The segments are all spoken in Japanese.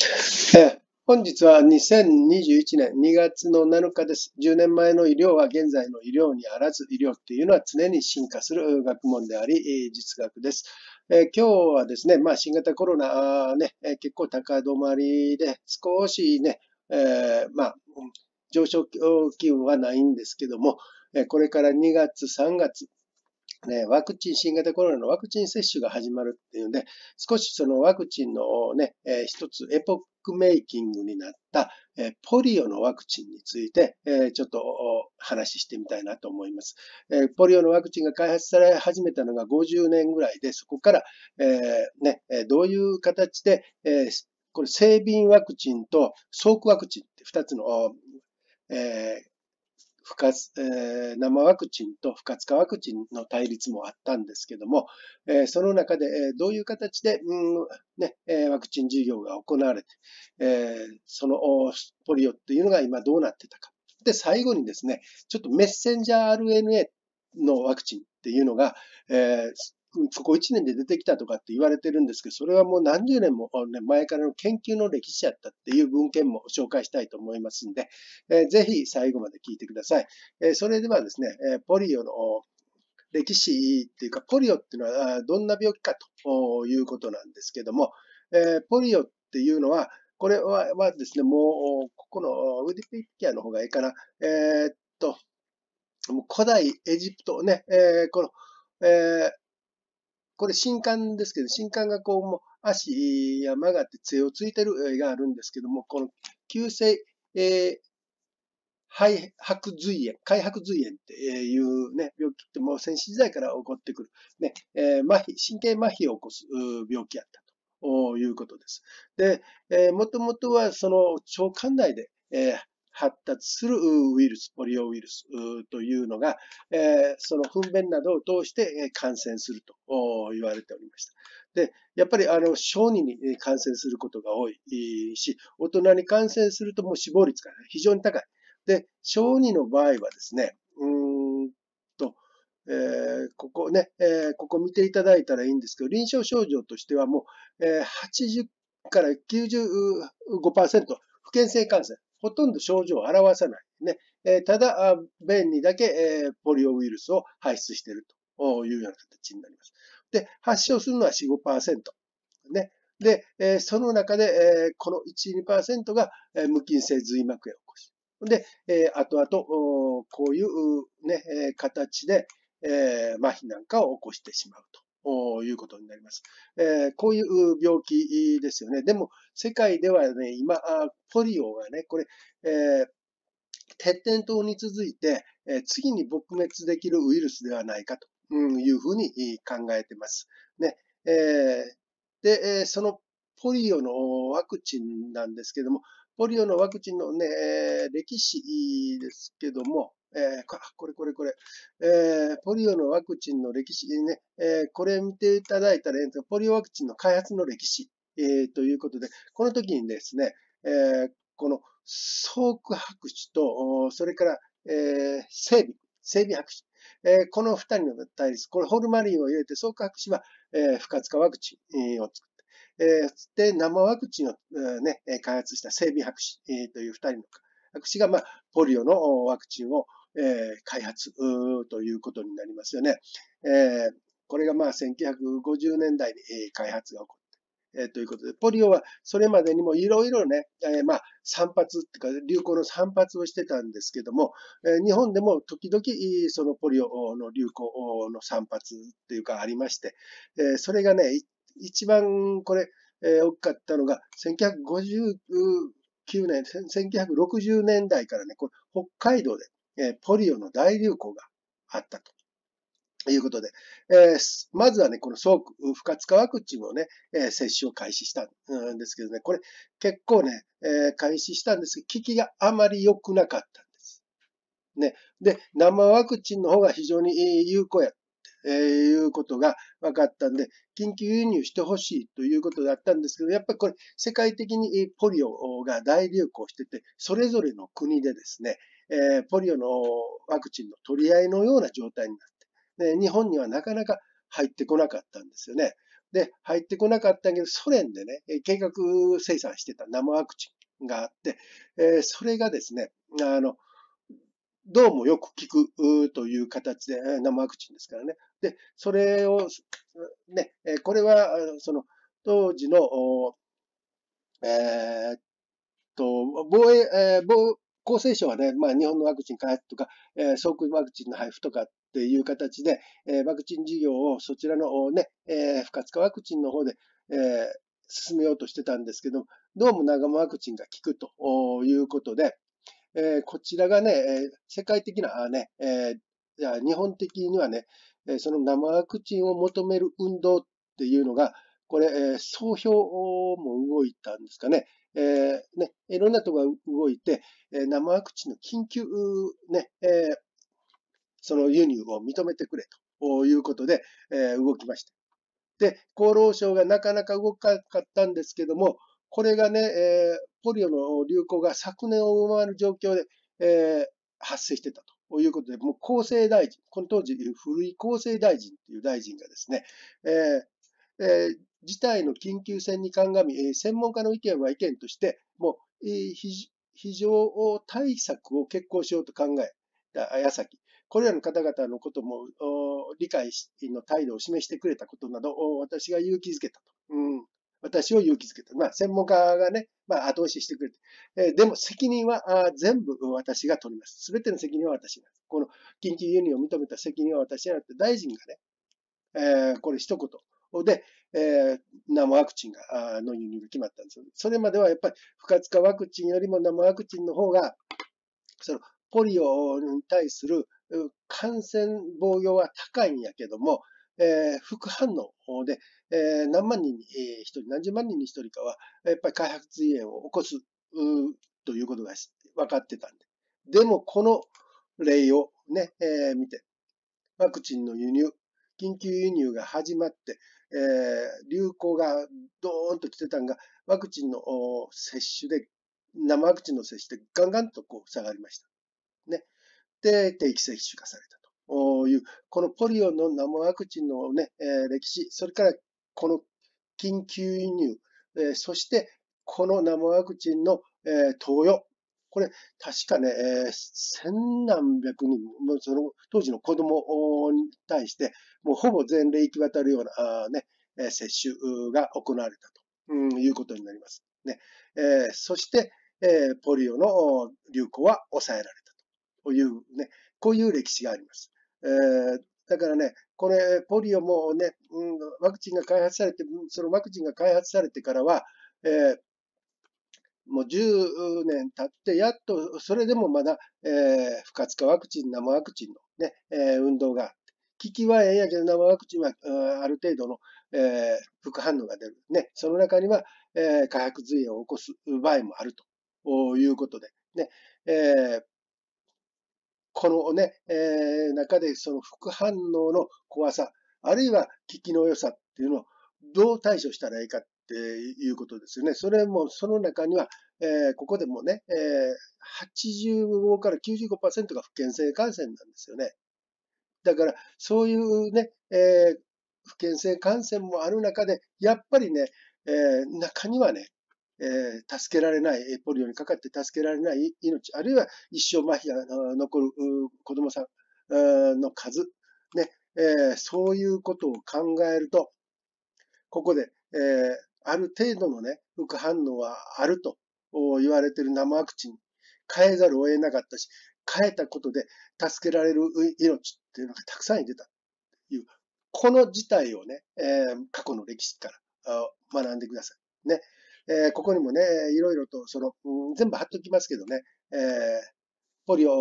本日は2021年2月の7日です。10年前の医療は現在の医療にあらず、医療っていうのは常に進化する学問であり、実学です。え今日はですね、まあ、新型コロナ、ね、結構高止まりで、少しね、えー、まあ、上昇気温はないんですけども、これから2月、3月、ね、ワクチン、新型コロナのワクチン接種が始まるっていうんで、少しそのワクチンのね、えー、一つエポックメイキングになった、えー、ポリオのワクチンについて、えー、ちょっと話してみたいなと思います、えー。ポリオのワクチンが開発され始めたのが50年ぐらいで、そこから、えー、ね、どういう形で、えー、これ、製瓶ワクチンとソークワクチンって2つの、えー、不活、えー、生ワクチンと不活化ワクチンの対立もあったんですけども、えー、その中で、えー、どういう形で、うんねえワクチン事業が行われて、えそのポリオっていうのが今どうなってたか。で、最後にですね、ちょっとメッセンジャー RNA のワクチンっていうのが、えここ1年で出てきたとかって言われてるんですけど、それはもう何十年も前からの研究の歴史やったっていう文献も紹介したいと思いますんで、ぜひ最後まで聞いてください。それではですね、ポリオの歴史っていうか、ポリオっていうのはどんな病気かということなんですけども、ポリオっていうのは、これはですね、もう、ここのウィディピキアの方がいいかな。えー、っと、古代エジプトね、えー、この、えーこれ新刊ですけど、新刊がこう、もう足や曲がって杖をついてる絵があるんですけども、この急性、えー、肺白髄炎、開白髄炎っていうね、病気ってもう戦死時代から起こってくる、ね、えー、麻痺、神経麻痺を起こす病気やったということです。で、えー、もともとはその腸管内で、えー、発達するウイルス、ポリオウイルスというのが、その糞便などを通して感染すると言われておりました。で、やっぱりあの、小児に感染することが多いし、大人に感染するともう死亡率が非常に高い。で、小児の場合はですね、うんと、えー、ここね、えー、ここ見ていただいたらいいんですけど、臨床症状としてはもう、えー、80から95%、不健性感染。ほとんど症状を表さないね。えただ、便にだけ、えポリオウイルスを排出しているというような形になります。で、発症するのは4、5%。ね。で、えその中で、えこの1、2%が、え無菌性髄膜炎を起こす。で、えー、後々、こういうね、形で、え麻痺なんかを起こしてしまうと。いうことになります。えこういう病気ですよね。でも、世界ではね、今、ポリオがね、これ、え鉄とうに続いて、え次に撲滅できるウイルスではないかというふうに考えてます。ね。えで、そのポリオのワクチンなんですけども、ポリオのワクチンのね、歴史ですけども、えー、これこれこれ、えー、ポリオのワクチンの歴史ね、えー、これ見ていただいたらいいんですが、ポリオワクチンの開発の歴史、えー、ということで、この時にですね、えー、このソーク博士と、それから、えー、整備、整備博士、えー、この二人の対立、これホルマリンを入れて、ソーク博士は、えー、不活化ワクチンを作って、えー、で、生ワクチンを、えね、開発した整備博士、えー、という二人の博士が、まあ、ポリオのワクチンをえー、開発ということになりますよね。えー、これがまあ1950年代に開発が起こって、えー、ということで、ポリオはそれまでにもいろいろね、えー、まあ散発っていうか流行の散発をしてたんですけども、えー、日本でも時々そのポリオの流行の散発っていうかありまして、えー、それがね、一番これ、えー、大きかったのが1950、9年、1960年代からね、これ北海道で、えポリオの大流行があったと。いうことで、えー、まずはね、この早期不活化ワクチンをね、えー、接種を開始したんですけどね、これ結構ね、えー、開始したんですけど、効きがあまり良くなかったんです。ね。で、生ワクチンの方が非常に有効や、えいうことが分かったんで、緊急輸入してほしいということだったんですけど、やっぱりこれ、世界的にポリオが大流行してて、それぞれの国でですね、えー、ポリオのワクチンの取り合いのような状態になって、で日本にはなかなか入ってこなかったんですよね。で、入ってこなかったけど、ソ連でね、計画生産してた生ワクチンがあって、えー、それがですね、あの、どうもよく効くという形で、生ワクチンですからね。で、それを、ね、これは、その、当時の、えー、と、防衛、えー、防、厚生省はね、まあ、日本のワクチン開発とか、えー、総空ワクチンの配布とかっていう形で、えー、ワクチン事業をそちらのね、えー、不活化ワクチンの方で、えー、進めようとしてたんですけど、どうも長間ワクチンが効くということで、えー、こちらがね、世界的なね、えー、日本的にはね、その生ワクチンを求める運動っていうのが、これ、えー、総評も動いたんですかね。えー、ね、いろんなとこが動いて、え生ワクチンの緊急、ね、えー、その輸入を認めてくれということで、え動きました。で、厚労省がなかなか動かなかったんですけども、これがね、えポリオの流行が昨年を上回る状況で、え発生してたということで、もう厚生大臣、この当時、古い厚生大臣という大臣がですね、ええー、事態の緊急性に鑑み、えー、専門家の意見は意見として、もう、えー、非常対策を決行しようと考えた矢先、これらの方々のことも理解の態度を示してくれたことなど、私が勇気づけたと。うん、私を勇気づけた。まあ、専門家がね、まあ、後押ししてくれて。えー、でも、責任はあ全部私が取ります。すべての責任は私です。この緊急輸入を認めた責任は私じゃなくて、大臣がね、えー、これ一言、で、えー、生ワクチンが、の輸入が決まったんですよ。それまではやっぱり不活化ワクチンよりも生ワクチンの方が、そのポリオに対する感染防御は高いんやけども、えー、副反応で、えー、何万人に一、えー、人、何十万人に一人かは、やっぱり開発炎を起こすということが分かってたんで。でも、この例をね、えー、見て、ワクチンの輸入、緊急輸入が始まって、えー、流行がドーンと来てたんが、ワクチンの接種で、生ワクチンの接種でガンガンとこう下がりました。ね。で、定期接種化されたという、このポリオの生ワクチンのね、えー、歴史、それからこの緊急輸入、えー、そしてこの生ワクチンの、えー、投与、これ、確かね、千何百人、その当時の子供に対して、もうほぼ全例行き渡るような、ね、接種が行われたと、うん、いうことになります。ねえー、そして、えー、ポリオの流行は抑えられたというね、こういう歴史があります。えー、だからね、これ、ポリオもね、うん、ワクチンが開発されて、そのワクチンが開発されてからは、えー、もう10年経って、やっと、それでもまだ、えー、不活化ワクチン、生ワクチンのね、えー、運動があって、効きはええやけど、生ワクチンは、ある程度の、えー、副反応が出る。ね、その中には、えー、化学髄炎を起こす場合もあるということで、ね、えー、このね、えー、中でその副反応の怖さ、あるいは効きの良さっていうのをどう対処したらいいかっていうことですよね。それも、その中には、えー、ここでもね、えー、85から95%が不健性感染なんですよね。だから、そういうね、えー、不健性感染もある中で、やっぱりね、えー、中にはね、えー、助けられない、ポリオにかかって助けられない命、あるいは一生麻痺が残る子供さんの数、ね、えー、そういうことを考えると、ここで、えー、ある程度のね、副反応はあると言われている生ワクチン変えざるを得なかったし、変えたことで助けられる命っていうのがたくさん出たという、この事態をね、えー、過去の歴史から学んでください。ね。えー、ここにもね、いろいろと、その、うん、全部貼っときますけどね、えー、ポリオ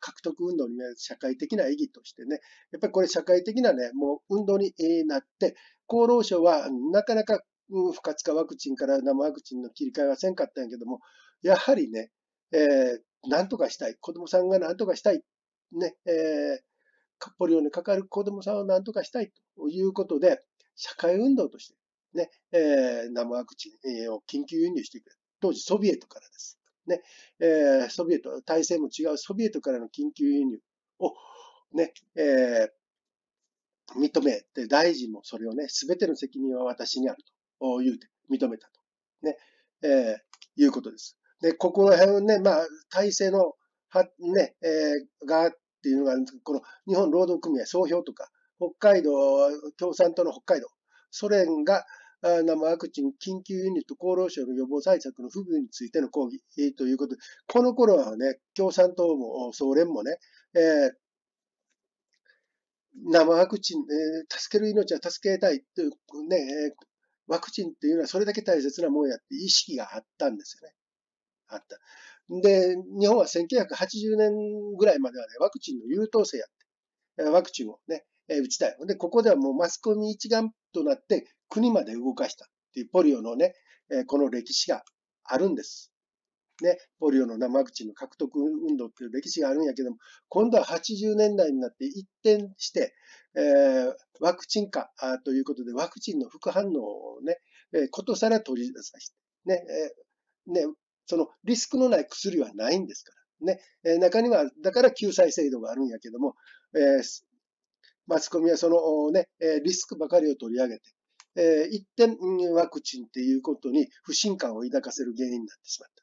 獲得運動にね、社会的な意義としてね、やっぱりこれ社会的なね、もう運動になって、厚労省はなかなか不活化ワクチンから生ワクチンの切り替えはせんかったんやけども、やはりね、えー、なんとかしたい。子供さんがなんとかしたい。ね、えー、ポリオにかかる子供さんをなんとかしたいということで、社会運動として、ね、えー、生ワクチンを緊急輸入してくれ。当時ソビエトからです。ね、えー、ソビエト、体制も違うソビエトからの緊急輸入を、ね、えー、認めて、大臣もそれをね、すべての責任は私にあると。言うて、認めたと。ね、えー、いうことです。で、ここら辺ね、まあ、体制の、は、ね、えー、がっていうのがあるんですけど、この日本労働組合総評とか、北海道、共産党の北海道、ソ連が、生ワクチン緊急ユニット厚労省の予防対策の不備についての抗議ということで、この頃はね、共産党も総連もね、えー、生ワクチン、え助ける命は助けたいというね、ワクチンっていうのはそれだけ大切なもんやって意識があったんですよね。あった。で、日本は1980年ぐらいまではね、ワクチンの優等生やって、ワクチンをね、打ちたい。で、ここではもうマスコミ一丸となって国まで動かしたっていうポリオのね、この歴史があるんです。ね、ポリオの生口の獲得運動っていう歴史があるんやけども、今度は80年代になって一転して、えー、ワクチン化ということで、ワクチンの副反応をね、えー、ことさら取り出させて、ね、えー、ね、そのリスクのない薬はないんですから。ね、えー、中には、だから救済制度があるんやけども、えー、マスコミはそのね、リスクばかりを取り上げて、えー、一点ワクチンっていうことに不信感を抱かせる原因になってしまった。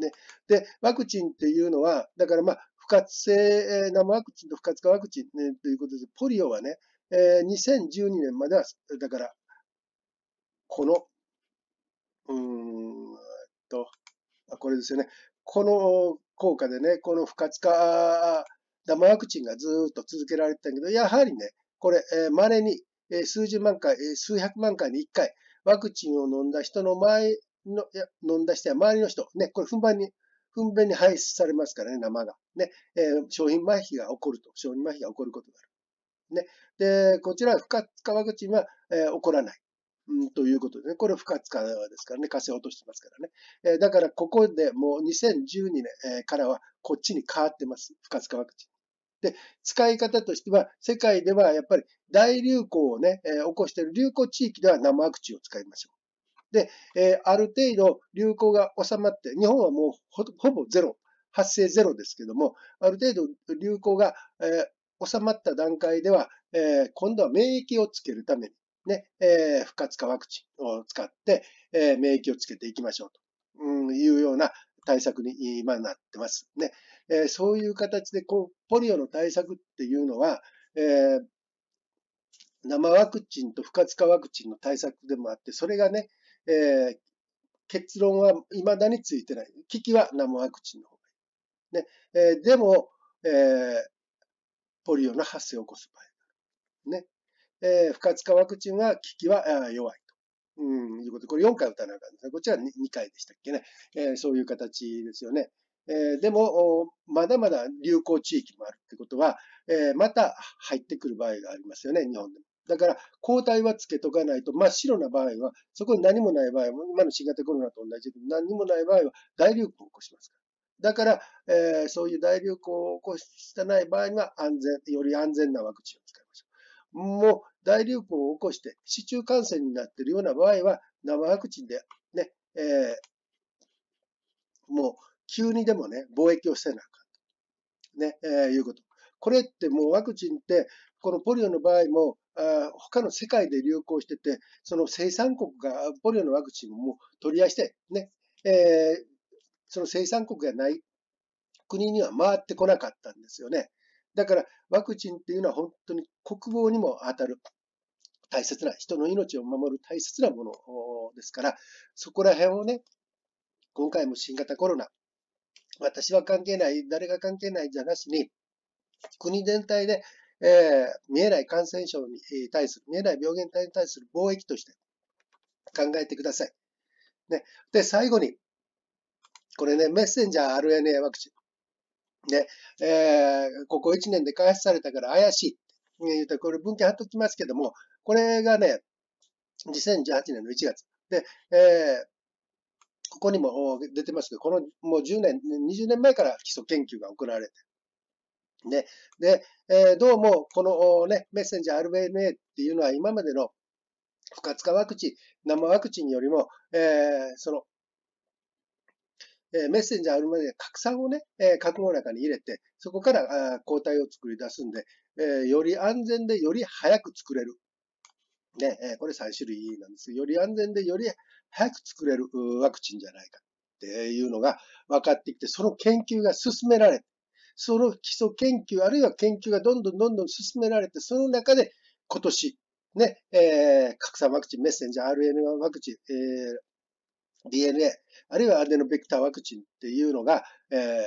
ね。で、ワクチンっていうのは、だからまあ、不活性生ワクチンと不活化ワクチン、ね、ということで、ポリオはね、えー、2012年までは、だから、この、うーんと、これですよね。この効果でね、この不活化生ワクチンがずっと続けられてたけど、やはりね、これ、えー、稀に、え数十万回、え数百万回に1回、ワクチンを飲んだ人の前の、いや、飲んだ人や周りの人、ね、これふんばんに、ふんべんに排出されますからね、生が。ね、えー、商品麻痺が起こると、商品麻痺が起こることがある。ね。で、こちら、不活化ワクチンは、えー、起こらない。うん、ということでね。これ不活化ですからね。星を落としてますからね。えー、だから、ここでもう2012年、えからは、こっちに変わってます。不活化ワクチン。で、使い方としては、世界ではやっぱり大流行をね、えー、起こしている流行地域では生ワクチンを使いましょう。で、えー、ある程度流行が収まって、日本はもうほぼゼロ、発生ゼロですけども、ある程度流行が、えー、収まった段階では、えー、今度は免疫をつけるために、ね、え不活化ワクチンを使って、え免疫をつけていきましょうというような対策に今なってますね。えそういう形でこう、ポリオの対策っていうのは、え生ワクチンと不活化ワクチンの対策でもあって、それがね、えー、結論は未だについてない。危機は生ワクチンの方がいい。ね。えー、でも、えー、ポリオの発生を起こす場合。がある。ね。えー、不活化ワクチンは危機は弱いと。うん、いうことこれ4回打たなあかんですね。こちら 2, 2回でしたっけね。えー、そういう形ですよね。えー、でも、まだまだ流行地域もあるってことは、えー、また入ってくる場合がありますよね、日本でも。だから、抗体はつけとかないと、真っ白な場合は、そこに何もない場合は、今の新型コロナと同じで、何もない場合は大流行を起こしますから。だから、えー、そういう大流行を起こしてない場合には、安全、より安全なワクチンを使いましょう。もう、大流行を起こして、市中感染になっているような場合は、生ワクチンで、ね、えー、もう、急にでもね、貿易をせなあかん。ね、えー、いうこと。これってもうワクチンって、このポリオの場合も、他の世界で流行してて、その生産国がポリオのワクチンも取り合いして、ね、えー、その生産国がない国には回ってこなかったんですよね。だからワクチンっていうのは本当に国防にも当たる大切な人の命を守る大切なものですから、そこら辺をね、今回も新型コロナ、私は関係ない、誰が関係ないじゃなしに、国全体でえー、見えない感染症に対する、見えない病原体に対する貿易として考えてください。ね、で、最後に、これね、メッセンジャー RNA ワクチン。ね、えー、ここ1年で開発されたから怪しい。ね、言うと、これ文献貼っときますけども、これがね、2018年の1月。で、えー、ここにも出てますけど、このもう10年、20年前から基礎研究が行われてね。で、えー、どうも、このね、メッセンジャー RNA っていうのは今までの不活化ワクチン、生ワクチンよりも、えー、その、えー、メッセンジャー RNA 拡散をね、えー、核の中に入れて、そこからあ抗体を作り出すんで、えー、より安全でより早く作れる。ね、えー、これ3種類なんですより安全でより早く作れるワクチンじゃないかっていうのが分かってきて、その研究が進められて、その基礎研究、あるいは研究がどんどんどんどん進められて、その中で今年、ね、えー、核酸ワクチン、メッセンジャー、RNA ワクチン、えー、DNA、あるいはアデノベクターワクチンっていうのが、え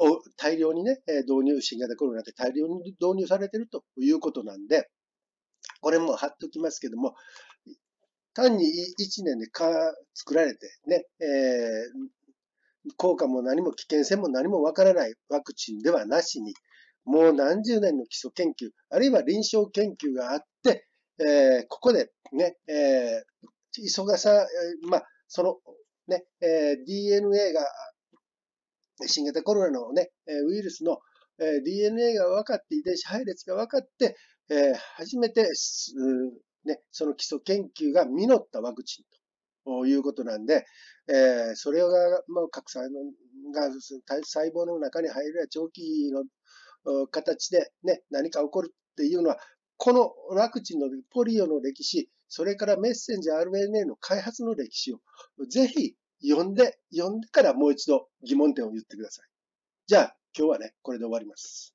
ー、大量にね、導入、新型コロナで大量に導入されてるということなんで、これも貼っときますけども、単に1年でか作られてね、えー、効果も何も危険性も何もわからないワクチンではなしに、もう何十年の基礎研究、あるいは臨床研究があって、えー、ここでね、えー、急がさ、まあ、そのね、えー、DNA が、新型コロナのね、ウイルスの、DNA が分かって、遺伝子配列が分かって、えー、初めて、ね、その基礎研究が実ったワクチンということなんで、えー、それが、まあ、核細胞が細胞の中に入るや長期の形で、ね、何か起こるっていうのは、このワクチンのポリオの歴史、それからメッセンジャー RNA の開発の歴史を、ぜひ読んで、読んでからもう一度疑問点を言ってください。じゃあ、今日はね、これで終わります。